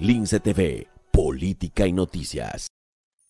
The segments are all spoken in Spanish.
Lince TV, Política y Noticias.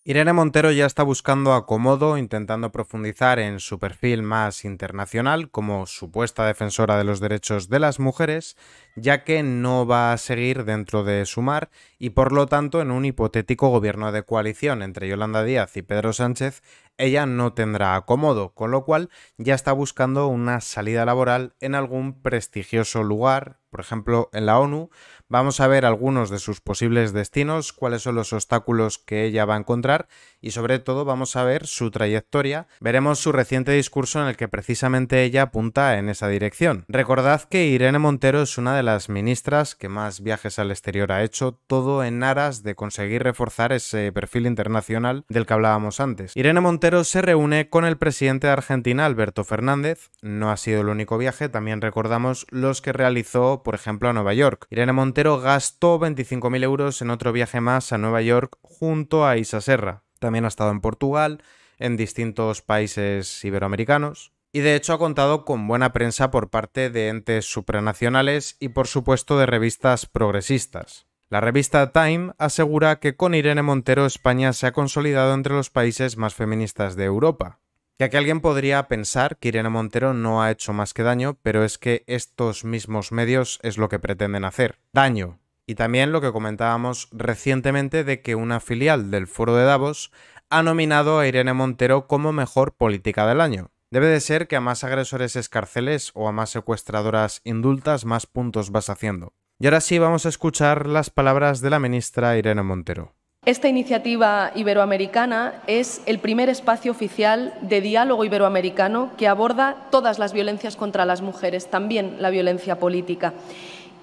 Irene Montero ya está buscando acomodo, intentando profundizar en su perfil más internacional como supuesta defensora de los derechos de las mujeres, ya que no va a seguir dentro de su mar y por lo tanto en un hipotético gobierno de coalición entre Yolanda Díaz y Pedro Sánchez, ella no tendrá acomodo, con lo cual ya está buscando una salida laboral en algún prestigioso lugar, por ejemplo en la ONU, Vamos a ver algunos de sus posibles destinos, cuáles son los obstáculos que ella va a encontrar y sobre todo vamos a ver su trayectoria. Veremos su reciente discurso en el que precisamente ella apunta en esa dirección. Recordad que Irene Montero es una de las ministras que más viajes al exterior ha hecho, todo en aras de conseguir reforzar ese perfil internacional del que hablábamos antes. Irene Montero se reúne con el presidente de Argentina, Alberto Fernández. No ha sido el único viaje, también recordamos los que realizó, por ejemplo, a Nueva York. Irene Montero Montero gastó 25.000 euros en otro viaje más a Nueva York junto a Isa Serra. También ha estado en Portugal, en distintos países iberoamericanos. Y de hecho ha contado con buena prensa por parte de entes supranacionales y por supuesto de revistas progresistas. La revista Time asegura que con Irene Montero España se ha consolidado entre los países más feministas de Europa. Ya que alguien podría pensar que Irene Montero no ha hecho más que daño, pero es que estos mismos medios es lo que pretenden hacer. Daño. Y también lo que comentábamos recientemente de que una filial del Foro de Davos ha nominado a Irene Montero como mejor política del año. Debe de ser que a más agresores escarceles o a más secuestradoras indultas más puntos vas haciendo. Y ahora sí vamos a escuchar las palabras de la ministra Irene Montero. Esta iniciativa iberoamericana es el primer espacio oficial de diálogo iberoamericano que aborda todas las violencias contra las mujeres, también la violencia política.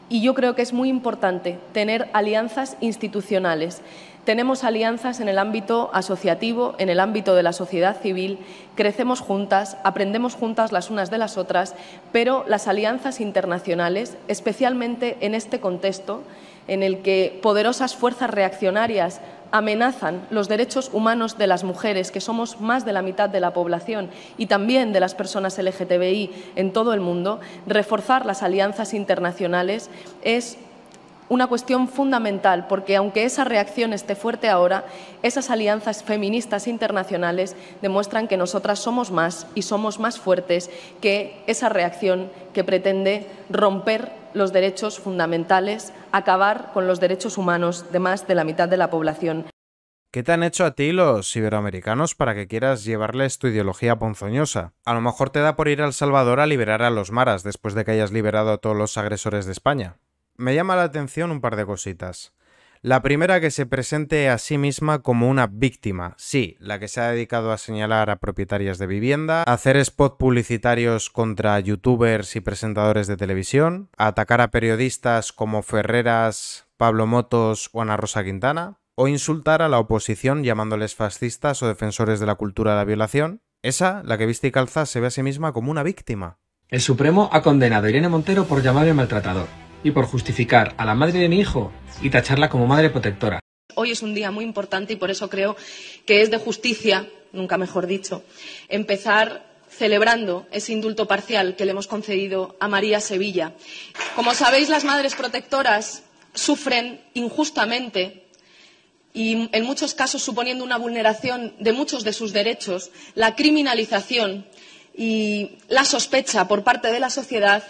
Y yo creo que es muy importante tener alianzas institucionales. Tenemos alianzas en el ámbito asociativo, en el ámbito de la sociedad civil, crecemos juntas, aprendemos juntas las unas de las otras, pero las alianzas internacionales, especialmente en este contexto en el que poderosas fuerzas reaccionarias amenazan los derechos humanos de las mujeres, que somos más de la mitad de la población, y también de las personas LGTBI en todo el mundo, reforzar las alianzas internacionales es una cuestión fundamental, porque aunque esa reacción esté fuerte ahora, esas alianzas feministas internacionales demuestran que nosotras somos más y somos más fuertes que esa reacción que pretende romper los derechos fundamentales, acabar con los derechos humanos de más de la mitad de la población. ¿Qué te han hecho a ti los iberoamericanos para que quieras llevarles tu ideología ponzoñosa? A lo mejor te da por ir al Salvador a liberar a los maras después de que hayas liberado a todos los agresores de España. Me llama la atención un par de cositas. La primera que se presente a sí misma como una víctima, sí, la que se ha dedicado a señalar a propietarias de vivienda, a hacer spots publicitarios contra youtubers y presentadores de televisión, a atacar a periodistas como Ferreras, Pablo Motos o Ana Rosa Quintana, o insultar a la oposición llamándoles fascistas o defensores de la cultura de la violación. Esa, la que viste y calza, se ve a sí misma como una víctima. El Supremo ha condenado a Irene Montero por llamarle maltratador y por justificar a la madre de mi hijo y tacharla como madre protectora. Hoy es un día muy importante y por eso creo que es de justicia, nunca mejor dicho, empezar celebrando ese indulto parcial que le hemos concedido a María Sevilla. Como sabéis, las madres protectoras sufren injustamente y en muchos casos suponiendo una vulneración de muchos de sus derechos, la criminalización y la sospecha por parte de la sociedad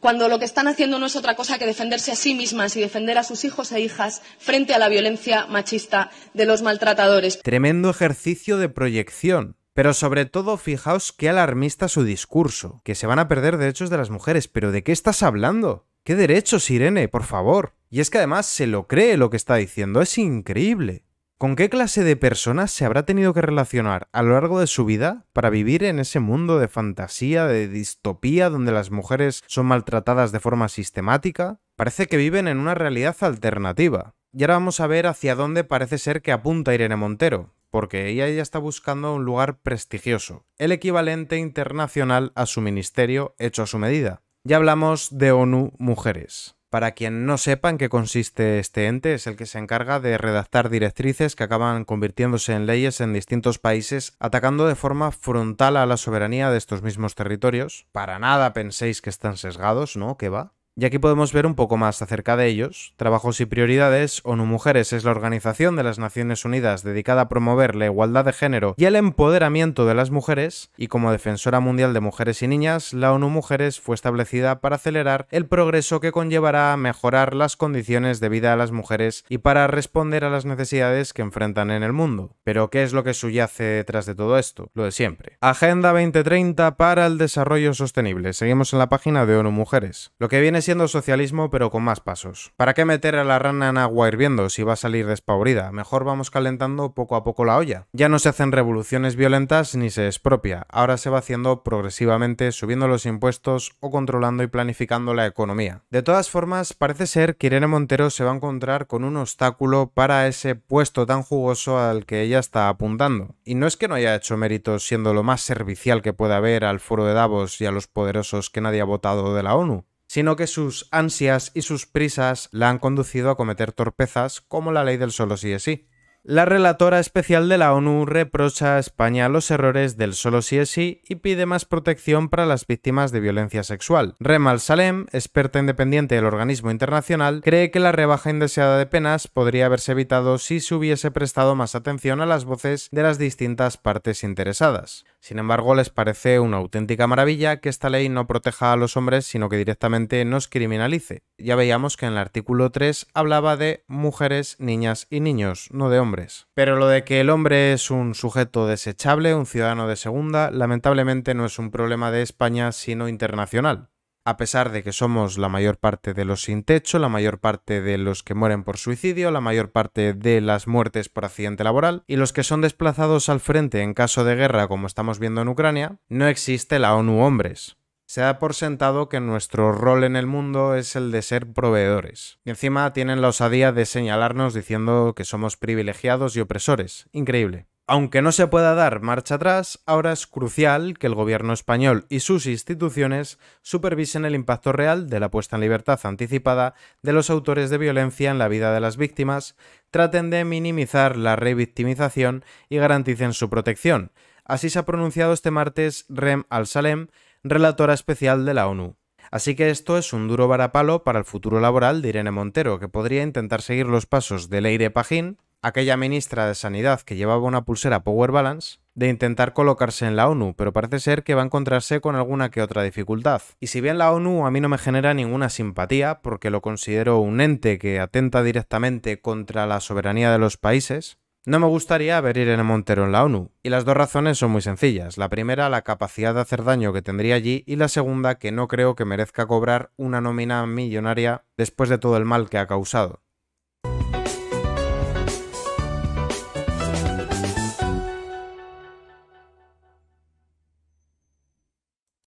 cuando lo que están haciendo no es otra cosa que defenderse a sí mismas y defender a sus hijos e hijas frente a la violencia machista de los maltratadores. Tremendo ejercicio de proyección. Pero sobre todo, fijaos qué alarmista su discurso, que se van a perder derechos de las mujeres. ¿Pero de qué estás hablando? ¿Qué derechos, Irene? Por favor. Y es que además se lo cree lo que está diciendo, es increíble. ¿Con qué clase de personas se habrá tenido que relacionar a lo largo de su vida para vivir en ese mundo de fantasía, de distopía, donde las mujeres son maltratadas de forma sistemática? Parece que viven en una realidad alternativa. Y ahora vamos a ver hacia dónde parece ser que apunta Irene Montero, porque ella ya está buscando un lugar prestigioso, el equivalente internacional a su ministerio hecho a su medida. Ya hablamos de ONU Mujeres. Para quien no sepa en qué consiste este ente, es el que se encarga de redactar directrices que acaban convirtiéndose en leyes en distintos países, atacando de forma frontal a la soberanía de estos mismos territorios. Para nada penséis que están sesgados, ¿no? ¿Qué va? Y aquí podemos ver un poco más acerca de ellos. Trabajos y prioridades, ONU Mujeres es la organización de las Naciones Unidas dedicada a promover la igualdad de género y el empoderamiento de las mujeres, y como defensora mundial de mujeres y niñas, la ONU Mujeres fue establecida para acelerar el progreso que conllevará a mejorar las condiciones de vida de las mujeres y para responder a las necesidades que enfrentan en el mundo. Pero, ¿qué es lo que subyace detrás de todo esto? Lo de siempre. Agenda 2030 para el desarrollo sostenible. Seguimos en la página de ONU Mujeres. Lo que viene socialismo pero con más pasos. ¿Para qué meter a la rana en agua hirviendo si va a salir despavorida? Mejor vamos calentando poco a poco la olla. Ya no se hacen revoluciones violentas ni se expropia, ahora se va haciendo progresivamente subiendo los impuestos o controlando y planificando la economía. De todas formas, parece ser que Irene Montero se va a encontrar con un obstáculo para ese puesto tan jugoso al que ella está apuntando. Y no es que no haya hecho méritos siendo lo más servicial que pueda haber al foro de Davos y a los poderosos que nadie ha votado de la ONU, sino que sus ansias y sus prisas la han conducido a cometer torpezas como la ley del solo sí es sí. La relatora especial de la ONU reprocha a España los errores del solo sí es sí y pide más protección para las víctimas de violencia sexual. Remal Salem, experta independiente del organismo internacional, cree que la rebaja indeseada de penas podría haberse evitado si se hubiese prestado más atención a las voces de las distintas partes interesadas. Sin embargo, les parece una auténtica maravilla que esta ley no proteja a los hombres, sino que directamente nos criminalice. Ya veíamos que en el artículo 3 hablaba de mujeres, niñas y niños, no de hombres. Pero lo de que el hombre es un sujeto desechable, un ciudadano de segunda, lamentablemente no es un problema de España, sino internacional a pesar de que somos la mayor parte de los sin techo, la mayor parte de los que mueren por suicidio, la mayor parte de las muertes por accidente laboral, y los que son desplazados al frente en caso de guerra, como estamos viendo en Ucrania, no existe la ONU Hombres. Se da por sentado que nuestro rol en el mundo es el de ser proveedores. Y encima tienen la osadía de señalarnos diciendo que somos privilegiados y opresores. Increíble. Aunque no se pueda dar marcha atrás, ahora es crucial que el gobierno español y sus instituciones supervisen el impacto real de la puesta en libertad anticipada de los autores de violencia en la vida de las víctimas, traten de minimizar la revictimización y garanticen su protección. Así se ha pronunciado este martes Rem Al-Salem, relatora especial de la ONU. Así que esto es un duro varapalo para el futuro laboral de Irene Montero, que podría intentar seguir los pasos de Leire Pajín, aquella ministra de Sanidad que llevaba una pulsera Power Balance de intentar colocarse en la ONU, pero parece ser que va a encontrarse con alguna que otra dificultad. Y si bien la ONU a mí no me genera ninguna simpatía, porque lo considero un ente que atenta directamente contra la soberanía de los países, no me gustaría ver Irene Montero en la ONU, y las dos razones son muy sencillas. La primera, la capacidad de hacer daño que tendría allí, y la segunda, que no creo que merezca cobrar una nómina millonaria después de todo el mal que ha causado.